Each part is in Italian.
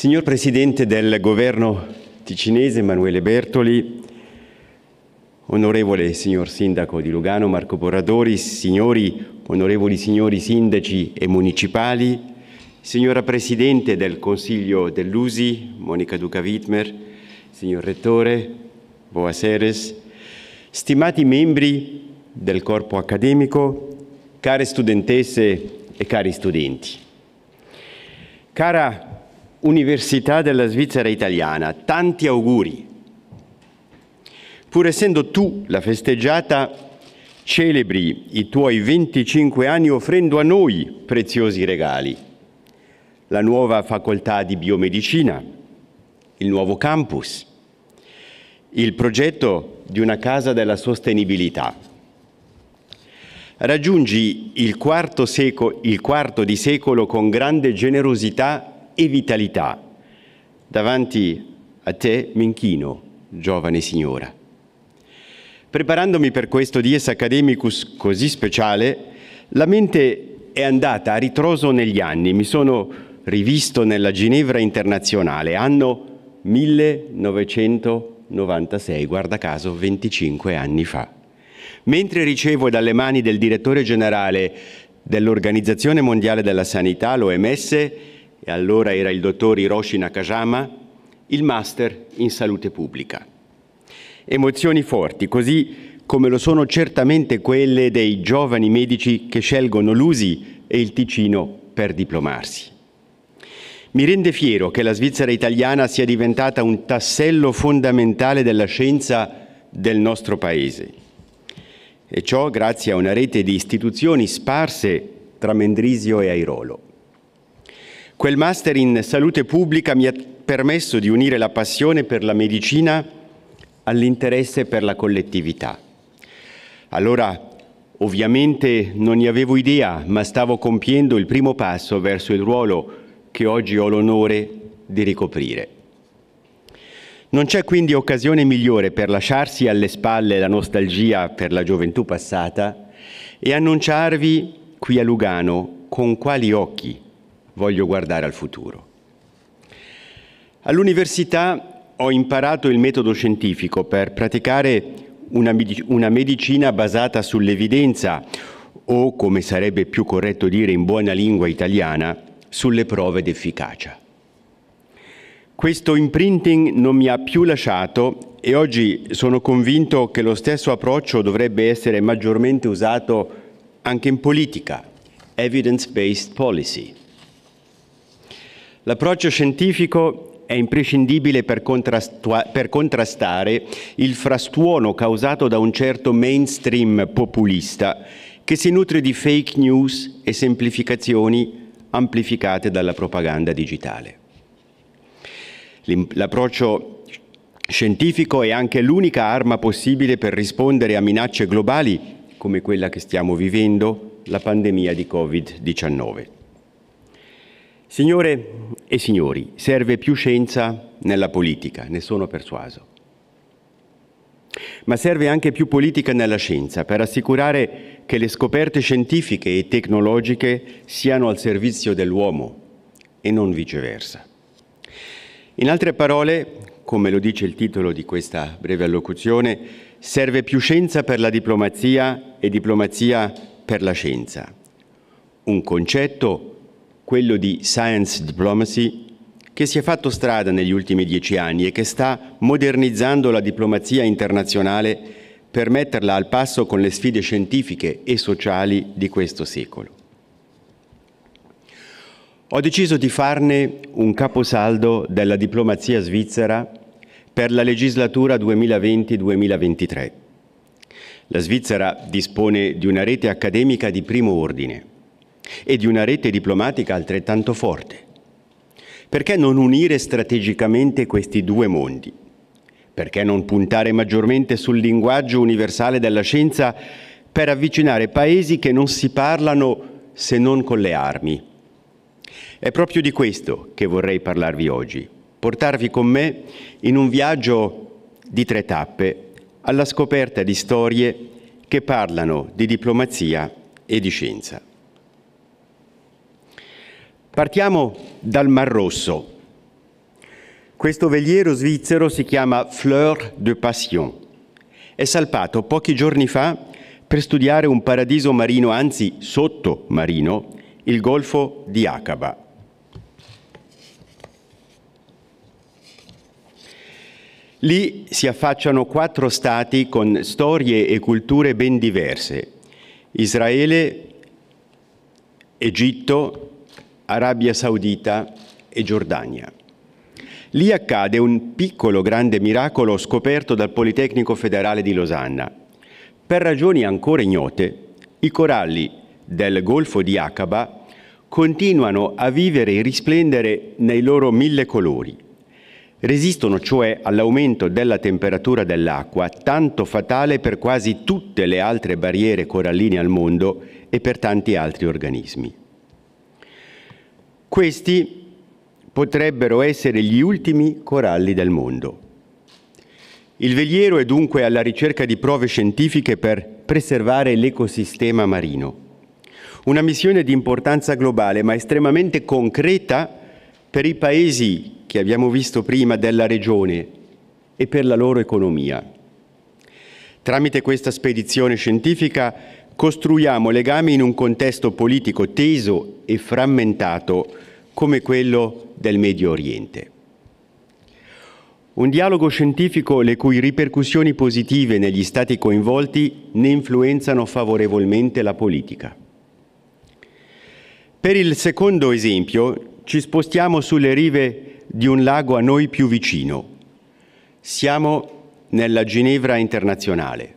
Signor Presidente del Governo ticinese Emanuele Bertoli, onorevole signor Sindaco di Lugano Marco Borradori, signori, onorevoli signori sindaci e municipali, signora Presidente del Consiglio dell'Usi Monica Duca Wittmer, signor Rettore, Boaseres, stimati membri del corpo accademico, care studentesse e cari studenti. Cara Università della Svizzera Italiana, tanti auguri. Pur essendo tu la festeggiata, celebri i tuoi 25 anni offrendo a noi preziosi regali. La nuova facoltà di biomedicina, il nuovo campus, il progetto di una casa della sostenibilità. Raggiungi il quarto, secolo, il quarto di secolo con grande generosità e vitalità. Davanti a te m'inchino, giovane signora. Preparandomi per questo dies academicus così speciale, la mente è andata a ritroso negli anni. Mi sono rivisto nella Ginevra internazionale, anno 1996, guarda caso 25 anni fa. Mentre ricevo dalle mani del direttore generale dell'Organizzazione Mondiale della Sanità, l'OMS, e allora era il dottor Hiroshi Nakajama, il master in salute pubblica. Emozioni forti, così come lo sono certamente quelle dei giovani medici che scelgono l'Usi e il Ticino per diplomarsi. Mi rende fiero che la Svizzera italiana sia diventata un tassello fondamentale della scienza del nostro Paese. E ciò grazie a una rete di istituzioni sparse tra Mendrisio e Airolo. Quel master in salute pubblica mi ha permesso di unire la passione per la medicina all'interesse per la collettività. Allora, ovviamente non ne avevo idea, ma stavo compiendo il primo passo verso il ruolo che oggi ho l'onore di ricoprire. Non c'è quindi occasione migliore per lasciarsi alle spalle la nostalgia per la gioventù passata e annunciarvi qui a Lugano con quali occhi voglio guardare al futuro. All'università ho imparato il metodo scientifico per praticare una, una medicina basata sull'evidenza o, come sarebbe più corretto dire in buona lingua italiana, sulle prove d'efficacia. Questo imprinting non mi ha più lasciato e oggi sono convinto che lo stesso approccio dovrebbe essere maggiormente usato anche in politica, evidence-based policy. L'approccio scientifico è imprescindibile per, per, contrastare il frastuono causato da un certo mainstream populista che si nutre di fake news e semplificazioni amplificate dalla propaganda digitale. L'approccio scientifico è anche l'unica arma possibile per rispondere a minacce globali come quella che stiamo vivendo, la pandemia di Covid-19. Signore e signori, serve più scienza nella politica, ne sono persuaso. Ma serve anche più politica nella scienza per assicurare che le scoperte scientifiche e tecnologiche siano al servizio dell'uomo e non viceversa. In altre parole, come lo dice il titolo di questa breve allocuzione, serve più scienza per la diplomazia e diplomazia per la scienza. Un concetto quello di Science Diplomacy, che si è fatto strada negli ultimi dieci anni e che sta modernizzando la diplomazia internazionale per metterla al passo con le sfide scientifiche e sociali di questo secolo. Ho deciso di farne un caposaldo della diplomazia svizzera per la legislatura 2020-2023. La Svizzera dispone di una rete accademica di primo ordine, e di una rete diplomatica altrettanto forte. Perché non unire strategicamente questi due mondi? Perché non puntare maggiormente sul linguaggio universale della scienza per avvicinare paesi che non si parlano se non con le armi? È proprio di questo che vorrei parlarvi oggi, portarvi con me in un viaggio di tre tappe alla scoperta di storie che parlano di diplomazia e di scienza. Partiamo dal Mar Rosso. Questo veliero svizzero si chiama Fleur de Passion. È salpato pochi giorni fa per studiare un paradiso marino, anzi sottomarino, il golfo di Aqaba. Lì si affacciano quattro stati con storie e culture ben diverse. Israele, Egitto, Arabia Saudita e Giordania. Lì accade un piccolo grande miracolo scoperto dal Politecnico federale di Losanna. Per ragioni ancora ignote, i coralli del Golfo di Aqaba continuano a vivere e risplendere nei loro mille colori. Resistono cioè all'aumento della temperatura dell'acqua, tanto fatale per quasi tutte le altre barriere coralline al mondo e per tanti altri organismi. Questi potrebbero essere gli ultimi coralli del mondo. Il veliero è dunque alla ricerca di prove scientifiche per preservare l'ecosistema marino. Una missione di importanza globale ma estremamente concreta per i paesi che abbiamo visto prima della regione e per la loro economia. Tramite questa spedizione scientifica costruiamo legami in un contesto politico teso e frammentato come quello del Medio Oriente. Un dialogo scientifico le cui ripercussioni positive negli stati coinvolti ne influenzano favorevolmente la politica. Per il secondo esempio ci spostiamo sulle rive di un lago a noi più vicino. Siamo nella Ginevra internazionale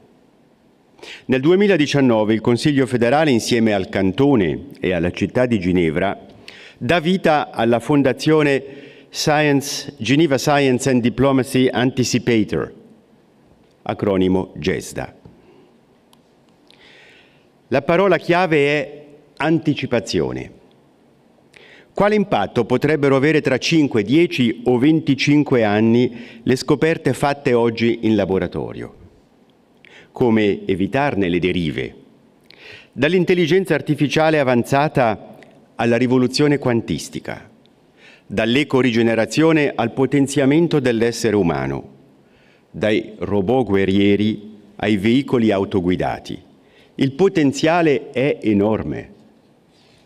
nel 2019 il Consiglio federale, insieme al Cantone e alla città di Ginevra, dà vita alla fondazione Science, Geneva Science and Diplomacy Anticipator, acronimo GESDA. La parola chiave è anticipazione. Quale impatto potrebbero avere tra 5, 10 o 25 anni le scoperte fatte oggi in laboratorio? come evitarne le derive. Dall'intelligenza artificiale avanzata alla rivoluzione quantistica, dall'ecorigenerazione al potenziamento dell'essere umano, dai robot guerrieri ai veicoli autoguidati. Il potenziale è enorme,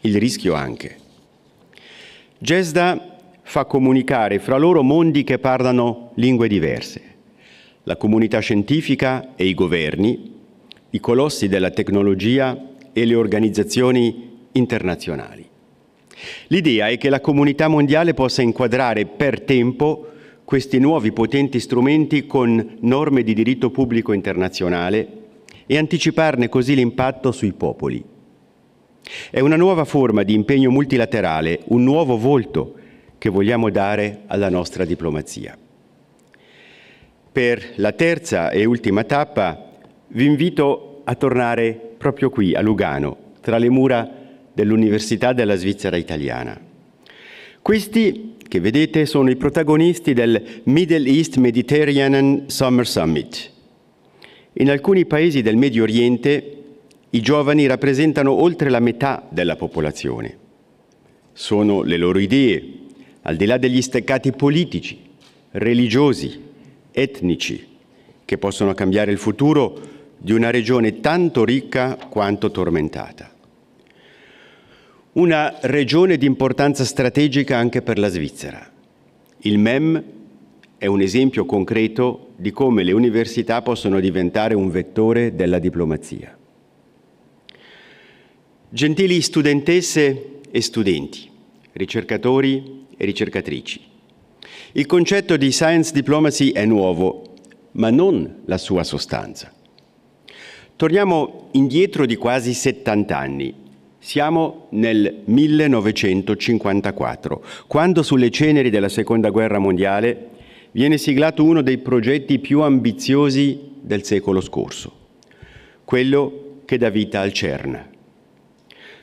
il rischio anche. Gesda fa comunicare fra loro mondi che parlano lingue diverse la comunità scientifica e i governi, i colossi della tecnologia e le organizzazioni internazionali. L'idea è che la comunità mondiale possa inquadrare per tempo questi nuovi potenti strumenti con norme di diritto pubblico internazionale e anticiparne così l'impatto sui popoli. È una nuova forma di impegno multilaterale, un nuovo volto che vogliamo dare alla nostra diplomazia. Per la terza e ultima tappa vi invito a tornare proprio qui, a Lugano, tra le mura dell'Università della Svizzera Italiana. Questi, che vedete, sono i protagonisti del Middle East Mediterranean Summer Summit. In alcuni paesi del Medio Oriente i giovani rappresentano oltre la metà della popolazione. Sono le loro idee, al di là degli steccati politici, religiosi, etnici che possono cambiare il futuro di una regione tanto ricca quanto tormentata. Una regione di importanza strategica anche per la Svizzera. Il MEM è un esempio concreto di come le università possono diventare un vettore della diplomazia. Gentili studentesse e studenti, ricercatori e ricercatrici, il concetto di science diplomacy è nuovo, ma non la sua sostanza. Torniamo indietro di quasi 70 anni. Siamo nel 1954, quando sulle ceneri della Seconda Guerra Mondiale viene siglato uno dei progetti più ambiziosi del secolo scorso, quello che dà vita al CERN.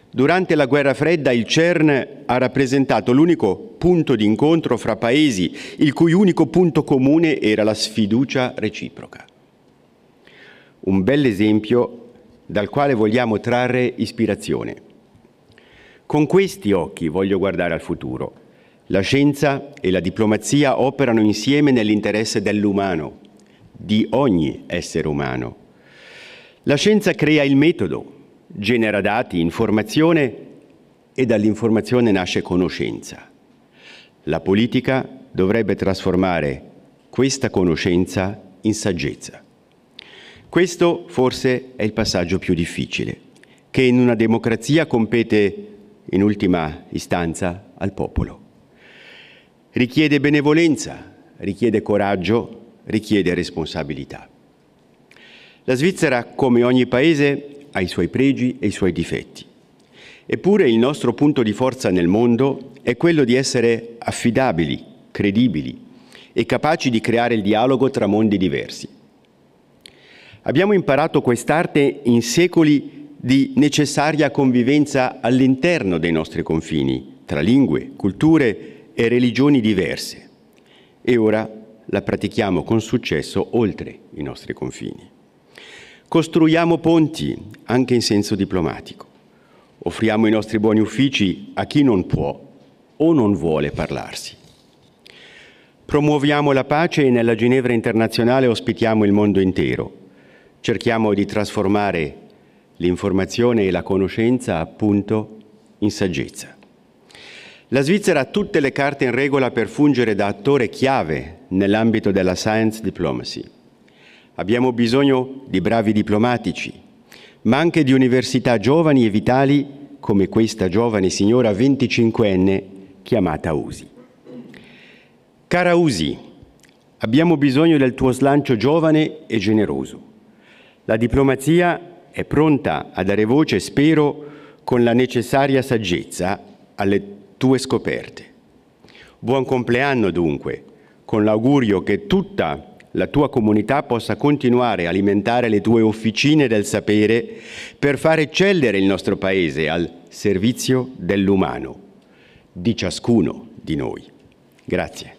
Durante la guerra fredda il CERN ha rappresentato l'unico punto di incontro fra paesi il cui unico punto comune era la sfiducia reciproca. Un bel esempio dal quale vogliamo trarre ispirazione. Con questi occhi voglio guardare al futuro. La scienza e la diplomazia operano insieme nell'interesse dell'umano, di ogni essere umano. La scienza crea il metodo, genera dati, informazione e dall'informazione nasce conoscenza. La politica dovrebbe trasformare questa conoscenza in saggezza. Questo forse è il passaggio più difficile, che in una democrazia compete in ultima istanza al popolo. Richiede benevolenza, richiede coraggio, richiede responsabilità. La Svizzera, come ogni paese, ha i suoi pregi e i suoi difetti. Eppure il nostro punto di forza nel mondo è quello di essere affidabili, credibili e capaci di creare il dialogo tra mondi diversi. Abbiamo imparato quest'arte in secoli di necessaria convivenza all'interno dei nostri confini, tra lingue, culture e religioni diverse. E ora la pratichiamo con successo oltre i nostri confini. Costruiamo ponti anche in senso diplomatico Offriamo i nostri buoni uffici a chi non può o non vuole parlarsi. Promuoviamo la pace e nella Ginevra internazionale ospitiamo il mondo intero. Cerchiamo di trasformare l'informazione e la conoscenza appunto in saggezza. La Svizzera ha tutte le carte in regola per fungere da attore chiave nell'ambito della science diplomacy. Abbiamo bisogno di bravi diplomatici, ma anche di università giovani e vitali come questa giovane signora 25enne chiamata Usi. Cara Usi, abbiamo bisogno del tuo slancio giovane e generoso. La diplomazia è pronta a dare voce, spero, con la necessaria saggezza alle tue scoperte. Buon compleanno dunque, con l'augurio che tutta la tua comunità possa continuare a alimentare le tue officine del sapere per far eccellere il nostro Paese al servizio dell'umano, di ciascuno di noi. Grazie.